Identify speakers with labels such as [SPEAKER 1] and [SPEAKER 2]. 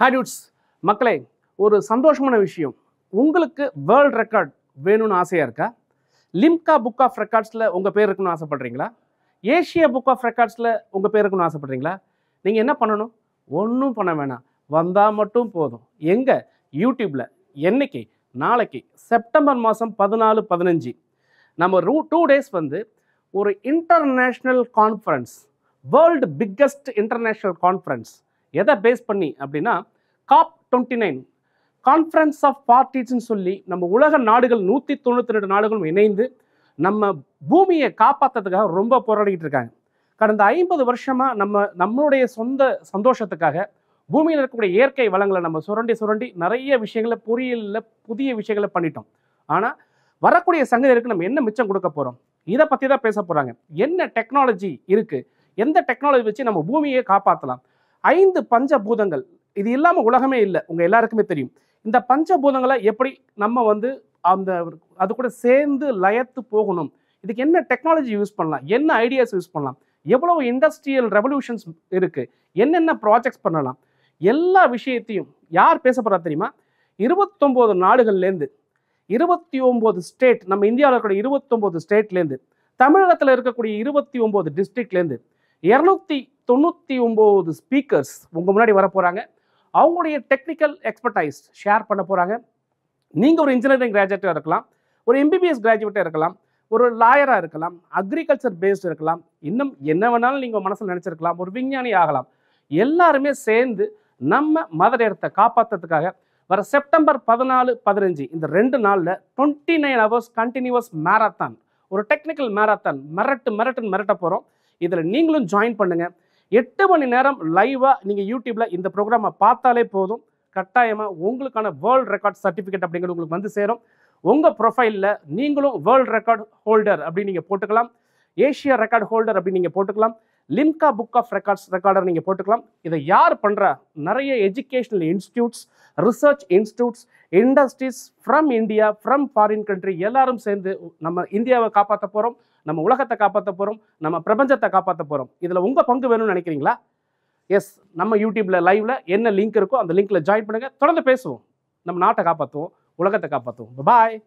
[SPEAKER 1] ஹாடியூட்ஸ் மக்களே ஒரு சந்தோஷமான விஷயம் உங்களுக்கு வேர்ல்ட் ரெக்கார்ட் வேணும்னு ஆசையாக இருக்கா லிம்கா புக் ஆஃப் ரெக்கார்ட்ஸில் உங்கள் பேர் இருக்குன்னு ஆசைப்பட்றீங்களா ஏஷியா புக் ஆஃப் ரெக்கார்ட்ஸில் உங்கள் பேர் இருக்குன்னு ஆசைப்பட்றீங்களா நீங்கள் என்ன பண்ணணும் ஒன்றும் பண்ண வேணாம் வந்தால் மட்டும் போதும் எங்கே யூடியூப்பில் என்றைக்கு நாளைக்கு செப்டம்பர் மாதம் பதினாலு பதினஞ்சு நம்ம ரூ டூ டேஸ் வந்து ஒரு international conference world biggest international conference எதை பேஸ் பண்ணி அப்படின்னா COP twenty nine conference of பார்ட்டிஸ்ன்னு சொல்லி நம்ம உலக நாடுகள் நூற்றி தொண்ணூற்றி ரெண்டு நாடுகளும் இணைந்து நம்ம பூமியை காப்பாற்றுறதுக்காக ரொம்ப போராடிக்கிட்டு இருக்காங்க கடந்த ஐம்பது வருஷமாக நம்ம நம்மளுடைய சொந்த சந்தோஷத்துக்காக பூமியில் இருக்கக்கூடிய இயற்கை வளங்களை நம்ம சுரண்டி சுரண்டி நிறைய விஷயங்களை பொறியியலில் புதிய விஷயங்களை பண்ணிட்டோம் ஆனால் வரக்கூடிய சங்கதிகளுக்கு நம்ம என்ன மிச்சம் கொடுக்க போகிறோம் இதை பற்றி தான் பேச போகிறாங்க என்ன டெக்னாலஜி இருக்குது எந்த டெக்னாலஜி வச்சு நம்ம பூமியை காப்பாற்றலாம் ஐந்து பஞ்சபூதங்கள் இது இல்லாமல் உலகமே இல்லை உங்கள் எல்லாருக்குமே தெரியும் இந்த பஞ்சபூதங்களை எப்படி நம்ம வந்து அந்த அது கூட சேர்ந்து லயத்து போகணும் இதுக்கு என்ன டெக்னாலஜி யூஸ் பண்ணலாம் என்ன ஐடியாஸ் யூஸ் பண்ணலாம் எவ்வளவு இண்டஸ்ட்ரியல் ரெவல்யூஷன்ஸ் இருக்குது என்னென்ன ப்ராஜெக்ட்ஸ் பண்ணலாம் எல்லா விஷயத்தையும் யார் பேசப்படுறா தெரியுமா இருபத்தொம்போது நாடுகள்லேருந்து இருபத்தி ஒம்பது ஸ்டேட் நம்ம இந்தியாவில் இருக்கக்கூடிய இருபத்தொம்போது ஸ்டேட்லேருந்து தமிழகத்தில் இருக்கக்கூடிய இருபத்தி ஒம்பது டிஸ்ட்ரிக்ட்லேருந்து இரநூத்தி தொண்ணூற்றி ஒம்பது ஸ்பீக்கர்ஸ் உங்கள் முன்னாடி வர போகிறாங்க அவங்களுடைய டெக்னிக்கல் எக்ஸ்பர்டைஸ் ஷேர் பண்ண போகிறாங்க நீங்கள் ஒரு இன்ஜினியரிங் கிராஜுவேட்டாக இருக்கலாம் ஒரு எம்பிபிஎஸ் கிராஜுவேட்டாக இருக்கலாம் ஒரு லாயராக இருக்கலாம் அக்ரிகல்ச்சர் பேஸ்டு இருக்கலாம் இன்னும் என்ன வேணாலும் நீங்கள் மனசில் நினச்சிருக்கலாம் ஒரு விஞ்ஞானி ஆகலாம் எல்லாருமே சேர்ந்து நம்ம மதர் இடத்தை காப்பாற்றுறதுக்காக வர செப்டம்பர் பதினாலு பதினஞ்சு இந்த ரெண்டு நாளில் twenty nine hours continuous marathon ஒரு டெக்னிக்கல் மேரத்தான் மிரட்டு மிரட்டுன்னு மிரட்ட போகிறோம் இதில் நீங்களும் ஜாயின் பண்ணுங்கள் எட்டு மணி நேரம் லைவாக நீங்கள் யூடியூப்பில் இந்த ப்ரோக்ராமை பார்த்தாலே போதும் கட்டாயமாக உங்களுக்கான வேர்ல்டு ரெக்கார்ட் சர்டிஃபிகேட் அப்படிங்கிறது உங்களுக்கு வந்து சேரும் உங்கள் ப்ரொஃபைலில் நீங்களும் வேர்ல்டு ரெக்கார்ட் ஹோல்டர் அப்படின்னு நீங்கள் போட்டுக்கலாம் ஏஷியா ரெக்கார்ட் ஹோல்டர் அப்படின்னு நீங்கள் போட்டுக்கலாம் Limca book of records recorder நீங்கள் போட்டுக்கலாம் இதை யார் பண்ணுறா நிறைய educational institutes research institutes industries from India from foreign country எல்லாரும் சேர்ந்து நம்ம இந்தியாவை காப்பாற்ற போகிறோம் நம்ம உலகத்தை காப்பாற்ற போகிறோம் நம்ம பிரபஞ்சத்தை காப்பாற்ற போகிறோம் இதில் உங்கள் பங்கு வேணும்னு நினைக்கிறீங்களா எஸ் நம்ம யூடியூப்பில் லைவில் என்ன லிங்க் இருக்கோ அந்த லிங்க்கில் ஜாயின் பண்ணுங்கள் தொடர்ந்து பேசுவோம் நம்ம நாட்டை காப்பாற்றுவோம் உலகத்தை காப்பாற்றுவோம் பாய்